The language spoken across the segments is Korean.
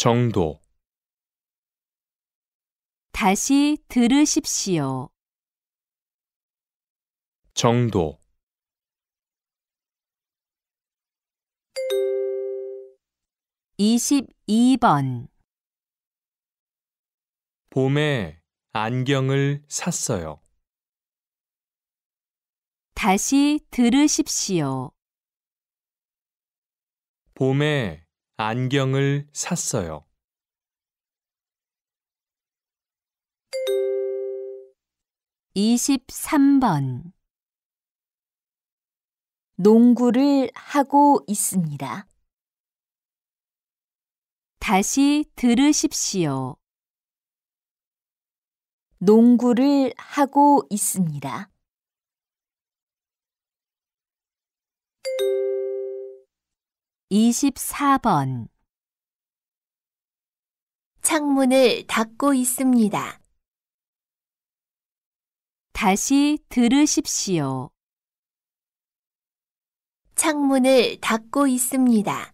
정도 다시 들으십시오. 정도 이십번 봄에 안경을 샀어요. 다시 들으십시오. 봄에 안경을 샀어요. 2 3번 농구를 하고 있습니다. 다시 들으십시오. 농구를 하고 있습니다. 24번 창문을 닫고 있습니다. 다시 들으십시오. 창문을 닫고 있습니다.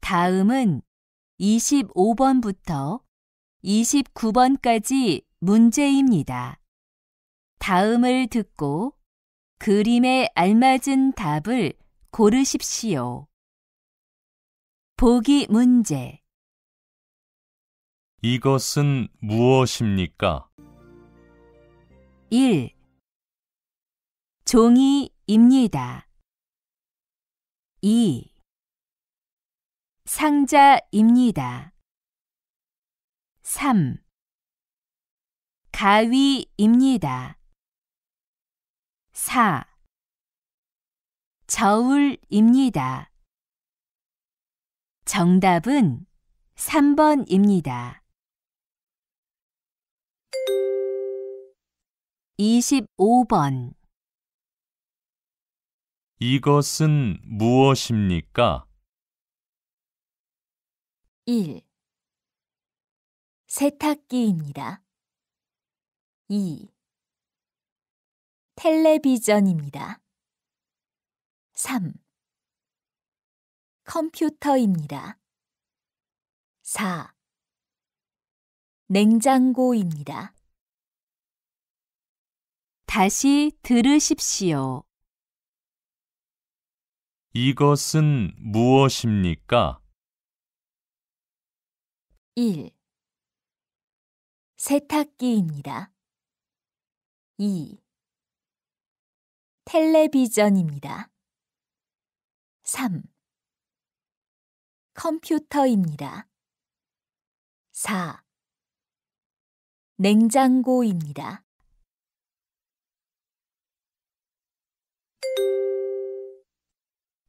'다음'은 25번부터 29번까지 문제입니다. 다음을 듣고 그림에 알맞은 답을 고르십시오. 보기 문제 이것은 무엇입니까? 1. 종이입니다. 2. 상자입니다. 3. 가위입니다. 4. 저울입니다. 정답은 3번입니다. 25번 이것은 무엇입니까? 1. 세탁기입니다. 2. 텔레비전입니다. 3. 컴퓨터입니다. 4. 냉장고입니다. 다시 들으십시오. 이것은 무엇입니까? 1. 세탁기입니다. 2. 텔레비전입니다. 3. 컴퓨터입니다. 4. 냉장고입니다.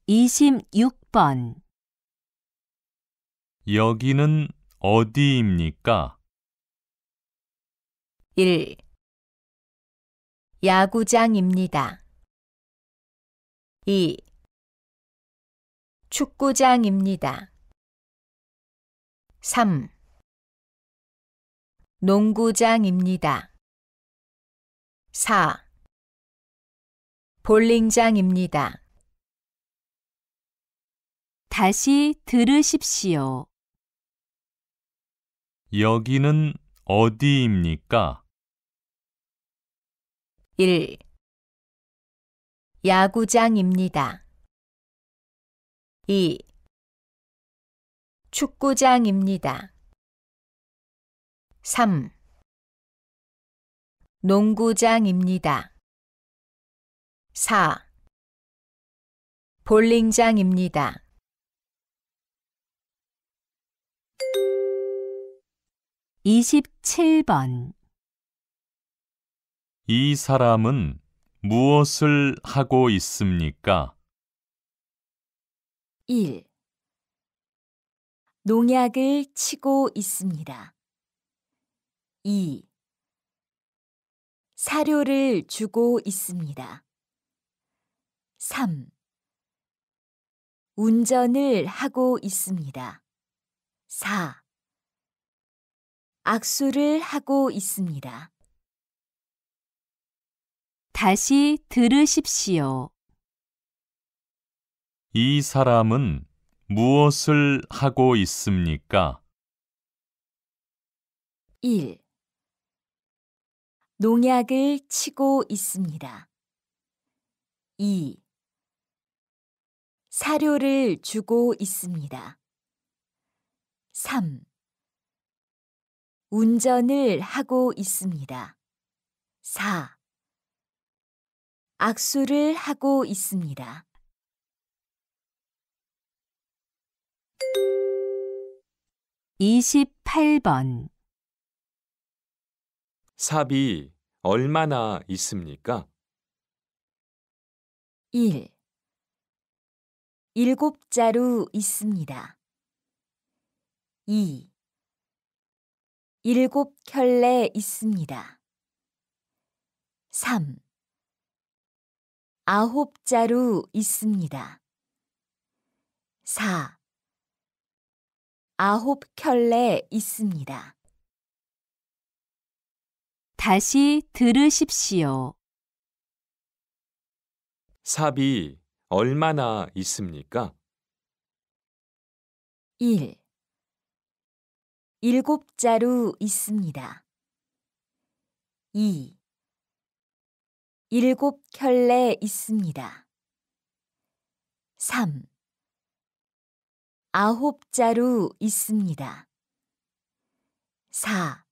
26번 여기는 어디입니까? 1. 야구장입니다. 2. 축구장입니다. 3. 농구장입니다. 4. 볼링장입니다. 다시 들으십시오. 여기는 어디입니까? 1. 야구장입니다. 2. 축구장입니다. 3. 농구장입니다. 4. 볼링장입니다. 27번 이 사람은 무엇을 하고 있습니까? 1. 농약을 치고 있습니다. 2. 사료를 주고 있습니다. 3. 운전을 하고 있습니다. 4. 악수를 하고 있습니다. 다시 들으십시오. 이 사람은 무엇을 하고 있습니까? 1. 농약을 치고 있습니다. 2. 사료를 주고 있습니다. 3. 운전을 하고 있습니다. 4. 악수를 하고 있습니다. 이십번 삽이 얼마나 있습니까? 1. 일곱 자루 있습니다. 2. 일곱 켤레 있습니다. 3. 아홉 자루 있습니다. 4. 아홉 켤레 있습니다. 다시 들으십시오. 삽이 얼마나 있습니까? 1. 일곱 자루 있습니다. 2. 일곱 켤레 있습니다. 3. 아홉 자루 있습니다. 4.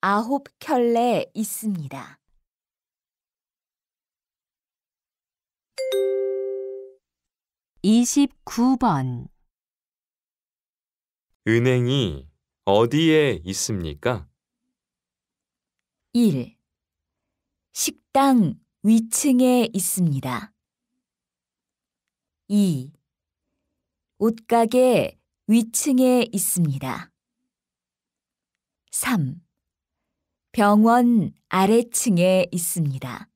아홉 켤레 있습니다. 이십구 번 은행이 어디에 있습니까? 1. 식당 위층에 있습니다. 2. 옷가게 위층에 있습니다. 3. 병원 아래층에 있습니다.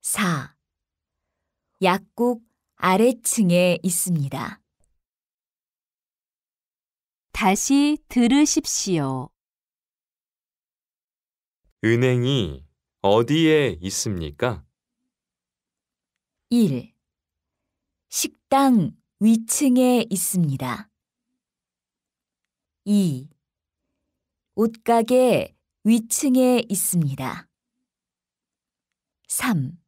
4. 약국 아래층에 있습니다. 다시 들으십시오. 은행이 어디에 있습니까? 1. 식당 위층에 있습니다. 2. 옷가게 위층에 있습니다. 3.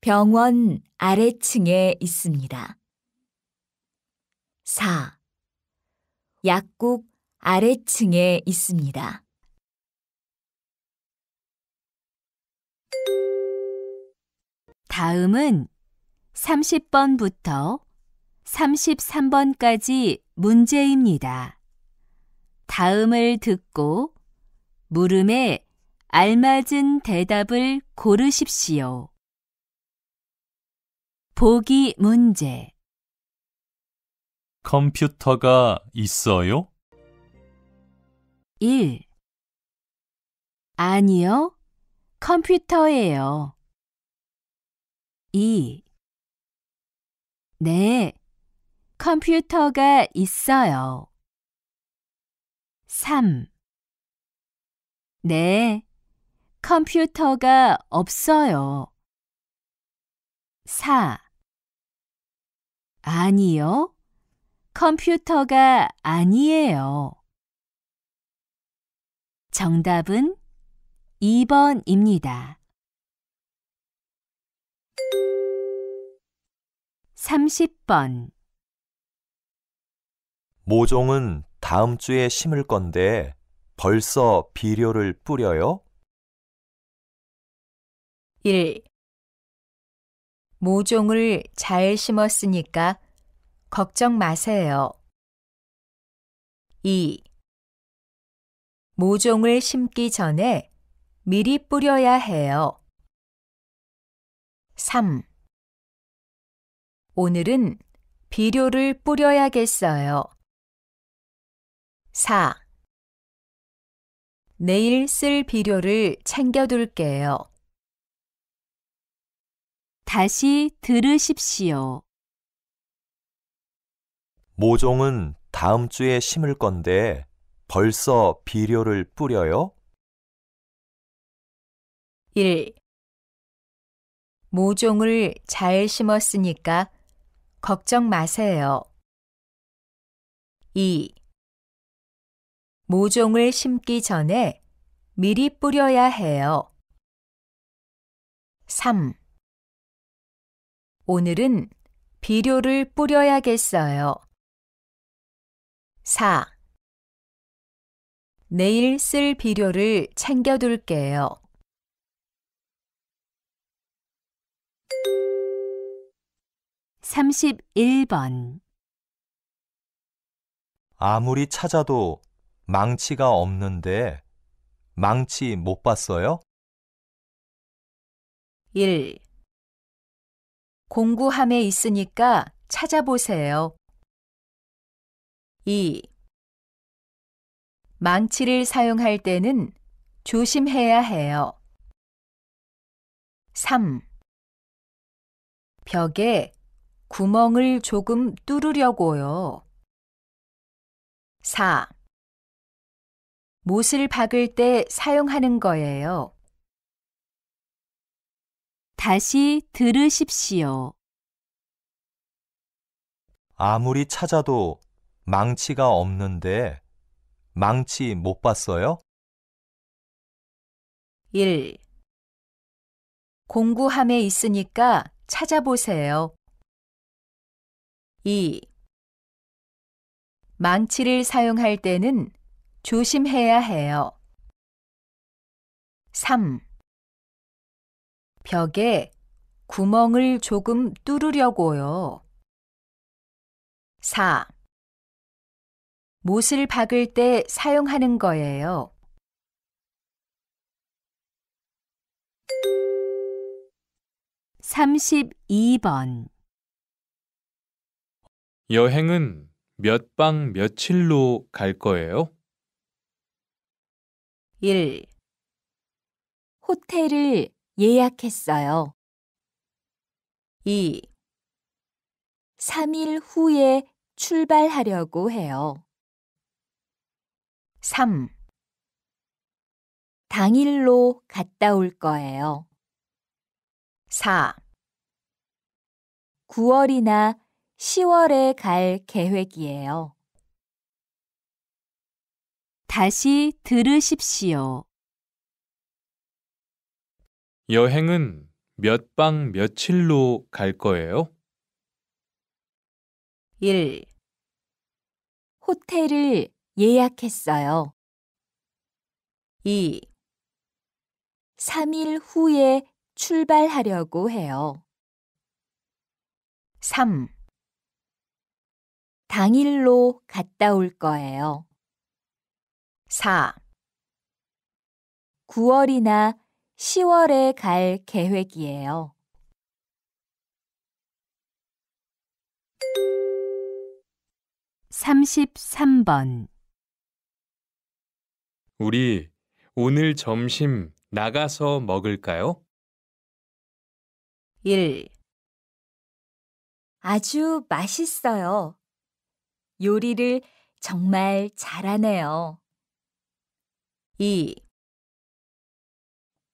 병원 아래층에 있습니다. 4. 약국 아래층에 있습니다. 다음은 30번부터 33번까지 문제입니다. 다음을 듣고 물음에 알맞은 대답을 고르십시오. 보기 문제 컴퓨터가 있어요? 1. 아니요. 컴퓨터예요. 2. 네, 컴퓨터가 있어요. 3. 네, 컴퓨터가 없어요. 4. 아니요, 컴퓨터가 아니에요. 정답은 2번입니다. 30번 모종은 다음 주에 심을 건데 벌써 비료를 뿌려요? 1. 모종을 잘 심었으니까 걱정 마세요. 2. 모종을 심기 전에 미리 뿌려야 해요. 3. 오늘은 비료를 뿌려야겠어요. 4. 내일 쓸 비료를 챙겨둘게요. 다시 들으십시오. 모종은 다음 주에 심을 건데 벌써 비료를 뿌려요? 1. 모종을 잘 심었으니까 걱정 마세요. 2. 모종을 심기 전에 미리 뿌려야 해요. 3. 오늘은 비료를 뿌려야겠어요. 4. 내일 쓸 비료를 챙겨둘게요. 31번 아무리 찾아도 망치가 없는데 망치 못 봤어요? 1. 공구함에 있으니까 찾아보세요. 2. 망치를 사용할 때는 조심해야 해요. 3. 벽에 구멍을 조금 뚫으려고요. 4. 못을 박을 때 사용하는 거예요. 다시 들으십시오. 아무리 찾아도 망치가 없는데 망치 못 봤어요? 1. 공구함에 있으니까 찾아보세요. 2. 망치를 사용할 때는 조심해야 해요. 3. 벽에 구멍을 조금 뚫으려고요. 4. 못을 박을 때 사용하는 거예요. 32번 여행은 몇 박 며칠로 갈 거예요? 1. 호텔을 예약했어요. 2. 3일 후에 출발하려고 해요. 3. 당일로 갔다 올 거예요. 4. 9월이나 10월에 갈 계획이에요. 다시 들으십시오. 여행은 몇 박 며칠로 갈 거예요? 1. 호텔을 예약했어요. 2. 3일 후에 출발하려고 해요. 3. 당일로 갔다 올 거예요. 4. 9월이나 10월에 갈 계획이에요. 삼십번 우리 오늘 점심 나가서 먹을까요? 1. 아주 맛있어요. 요리를 정말 잘하네요. 2.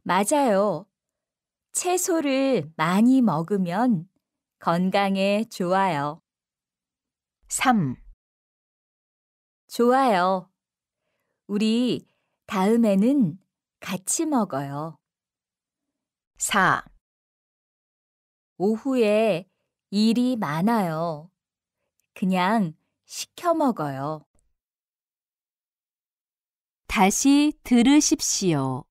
맞아요. 채소를 많이 먹으면 건강에 좋아요. 3. 좋아요. 우리 다음에는 같이 먹어요. 4. 오후에 일이 많아요. 그냥 시켜 먹어요. 다시 들으십시오.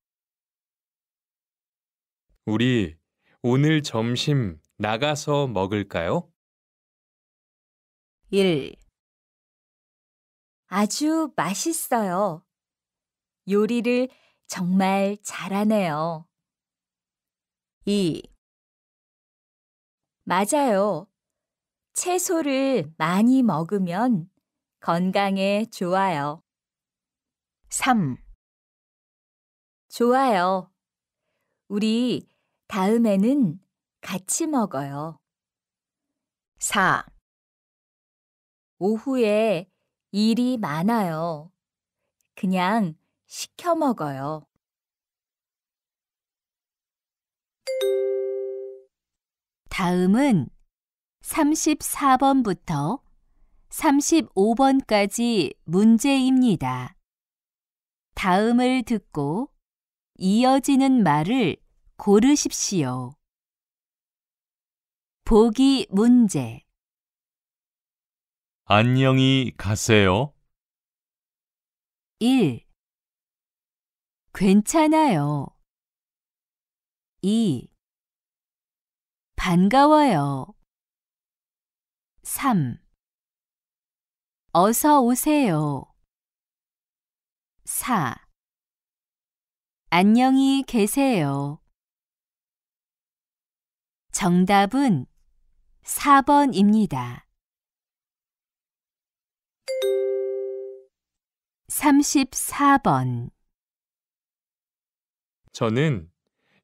우리 오늘 점심 나가서 먹을까요? 1, 아주 맛있어요. 요리를 정말 잘하네요. 2, 맞아요. 채소를 많이 먹으면 건강에 좋아요. 3. 좋아요. 우리 다음에는 같이 먹어요. 4. 오후에 일이 많아요. 그냥 시켜 먹어요. 다음은 34번부터 35번까지 문제입니다. 다음을 듣고 이어지는 말을 고르십시오. 보기 문제 안녕히 가세요. 1. 괜찮아요. 2. 반가워요. 3. 어서 오세요. 4. 안녕히 계세요. 정답은 4번입니다. 34번 저는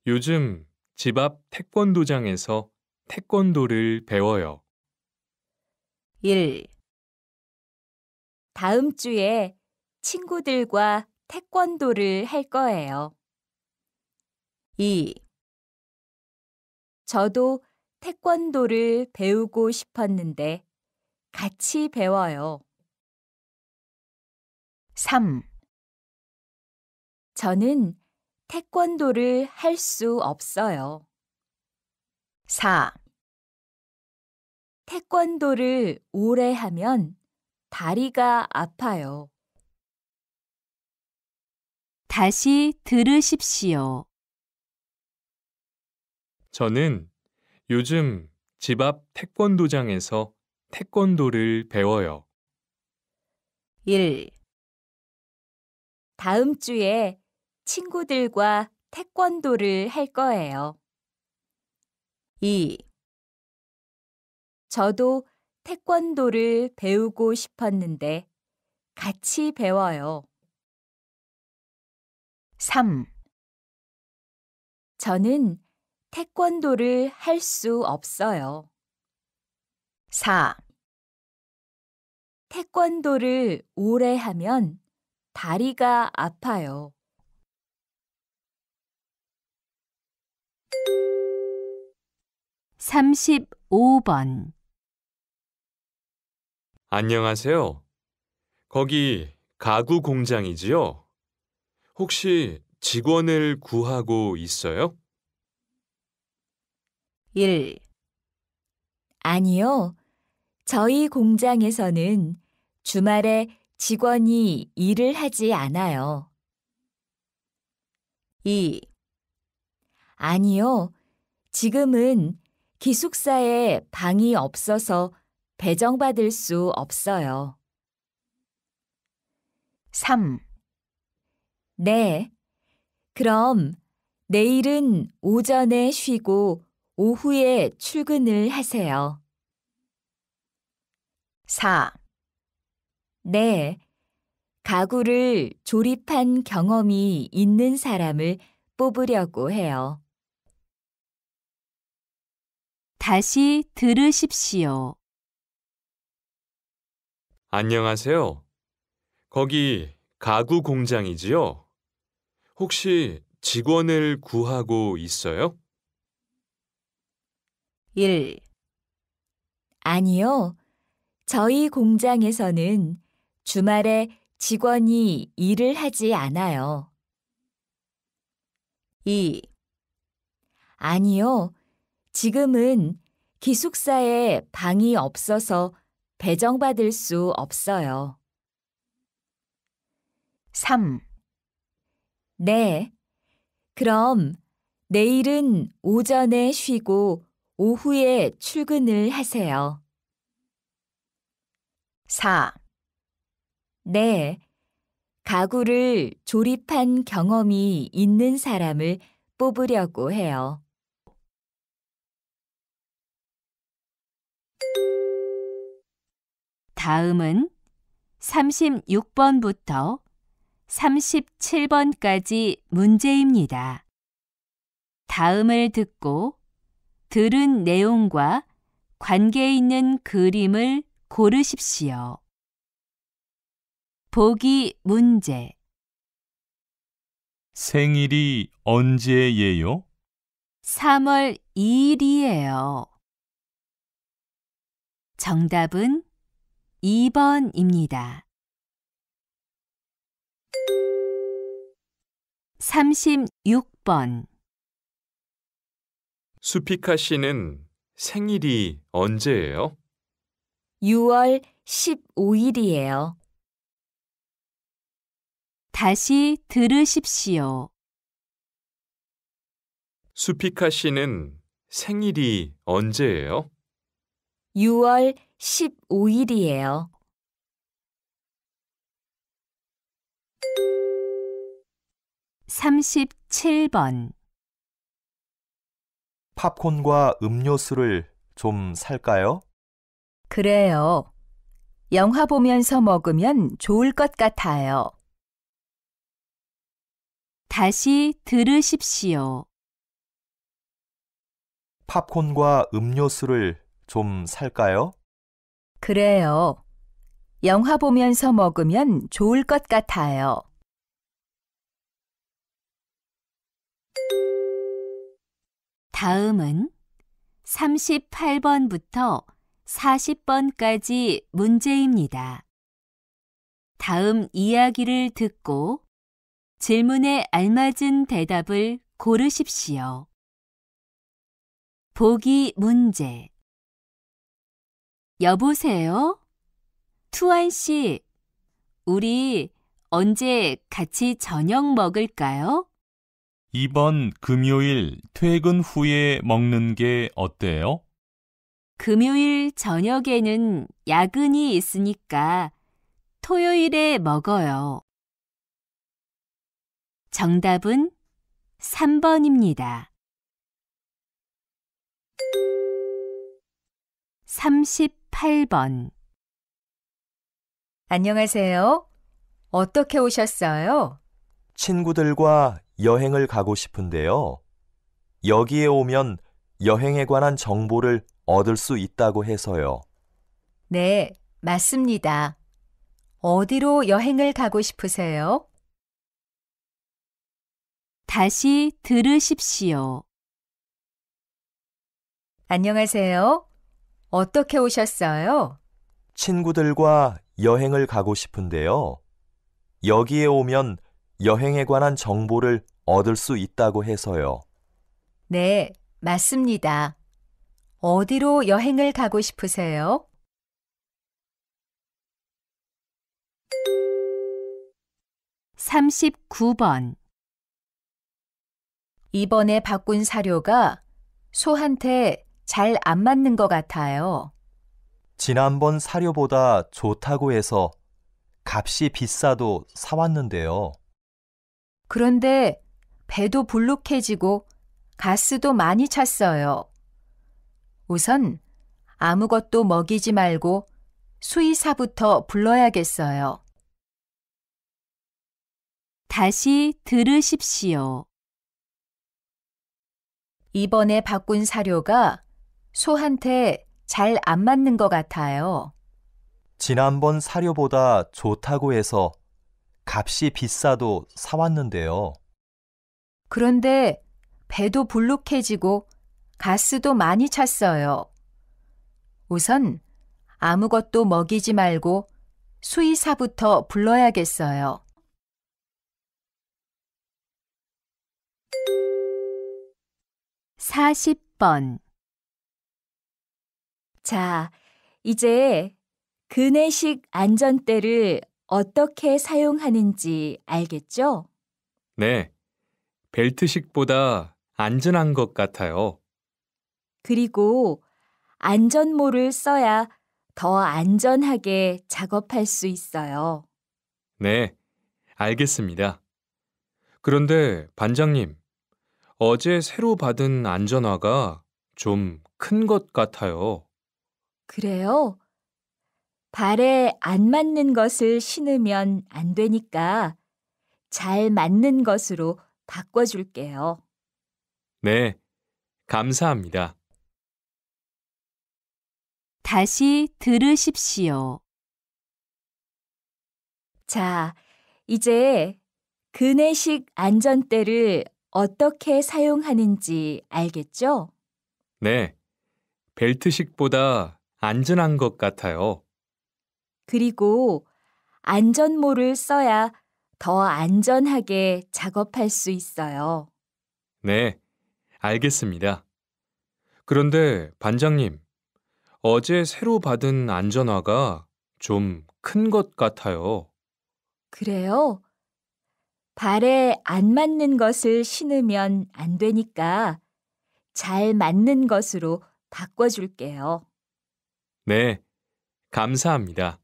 요즘 집앞 태권도장에서 태권도를 배워요. 1. 다음 주에 친구들과 태권도를 할 거예요. 2. 저도 태권도를 배우고 싶었는데 같이 배워요. 3. 저는 태권도를 할 수 없어요. 4. 태권도를 오래 하면 다리가 아파요. 다시 들으십시오. 저는 요즘 집 앞 태권도장에서 태권도를 배워요. 1. 다음 주에 친구들과 태권도를 할 거예요. 2. 저도 태권도를 배우고 싶었는데 같이 배워요. 3. 저는 태권도를 할 수 없어요. 4. 태권도를 오래 하면 다리가 아파요. 35번 안녕하세요. 거기 가구 공장이지요? 혹시 직원을 구하고 있어요? 1, 아니요. 저희 공장에서는 주말에 직원이 일을 하지 않아요. 2, 아니요. 지금은 기숙사에 방이 없어서 배정받을 수 없어요. 3. 네. 그럼 내일은 오전에 쉬고 오후에 출근을 하세요. 4. 네. 가구를 조립한 경험이 있는 사람을 뽑으려고 해요. 다시 들으십시오. 안녕하세요. 거기 가구 공장이지요? 혹시 직원을 구하고 있어요? 1. 아니요. 저희 공장에서는 주말에 직원이 일을 하지 않아요. 2. 아니요. 지금은 기숙사에 방이 없어서 배정받을 수 없어요. 3. 네. 그럼 내일은 오전에 쉬고 오후에 출근을 하세요. 4. 네. 가구를 조립한 경험이 있는 사람을 뽑으려고 해요. 다음은 36번부터 37번까지 문제입니다. 다음을 듣고 들은 내용과 관계 있는 그림을 고르십시오. 보기 문제 생일이 언제예요? 3월 2일이에요. 정답은 2번입니다. 36번 수피카 씨는 생일이 언제예요? 6월 15일이에요. 다시 들으십시오. 수피카 씨는 생일이 언제예요? 6월 15일이에요. 3 7번 팝콘과 음료수를 좀 살까요? 그래요. 영화 보면서 먹으면 좋을 것 같아요. 다시 들으십시오. 팝콘과 음료수를 좀 살까요? 그래요. 영화 보면서 먹으면 좋을 것 같아요. 다음은 38번부터 40번까지 문제입니다. 다음 이야기를 듣고 질문에 알맞은 대답을 고르십시오. 보기 문제 여보세요? 투안 씨, 우리 언제 같이 저녁 먹을까요? 이번 금요일 퇴근 후에 먹는 게 어때요? 금요일 저녁에는 야근이 있으니까 토요일에 먹어요. 정답은 3번입니다. 30 8번 안녕하세요. 어떻게 오셨어요? 친구들과 여행을 가고 싶은데요. 여기에 오면 여행에 관한 정보를 얻을 수 있다고 해서요. 네, 맞습니다. 어디로 여행을 가고 싶으세요? 다시 들으십시오. 안녕하세요. 어떻게 오셨어요? 친구들과 여행을 가고 싶은데요. 여기에 오면 여행에 관한 정보를 얻을 수 있다고 해서요. 네, 맞습니다. 어디로 여행을 가고 싶으세요? 삼십번 이번에 바꾼 사료가 소한테 잘안 맞는 것 같아요. 지난번 사료보다 좋다고 해서 값이 비싸도 사왔는데요. 그런데 배도 불룩해지고 가스도 많이 찼어요. 우선 아무것도 먹이지 말고 수의사부터 불러야겠어요. 다시 들으십시오. 이번에 바꾼 사료가 소한테 잘 안 맞는 것 같아요. 지난번 사료보다 좋다고 해서 값이 비싸도 사왔는데요. 그런데 배도 불룩해지고 가스도 많이 찼어요. 우선 아무것도 먹이지 말고 수의사부터 불러야겠어요. 사십 번 자, 이제 그네식 안전대를 어떻게 사용하는지 알겠죠? 네. 벨트식보다 안전한 것 같아요. 그리고 안전모를 써야 더 안전하게 작업할 수 있어요. 네, 알겠습니다. 그런데 반장님, 어제 새로 받은 안전화가 좀 큰 것 같아요. 그래요? 발에 안 맞는 것을 신으면 안 되니까 잘 맞는 것으로 바꿔줄게요. 네, 감사합니다. 다시 들으십시오. 자, 이제 그네식 안전대를 어떻게 사용하는지 알겠죠? 네, 벨트식보다 안전한 것 같아요. 그리고 안전모를 써야 더 안전하게 작업할 수 있어요. 네, 알겠습니다. 그런데 반장님, 어제 새로 받은 안전화가 좀 큰 것 같아요. 그래요? 발에 안 맞는 것을 신으면 안 되니까 잘 맞는 것으로 바꿔줄게요. 네, 감사합니다.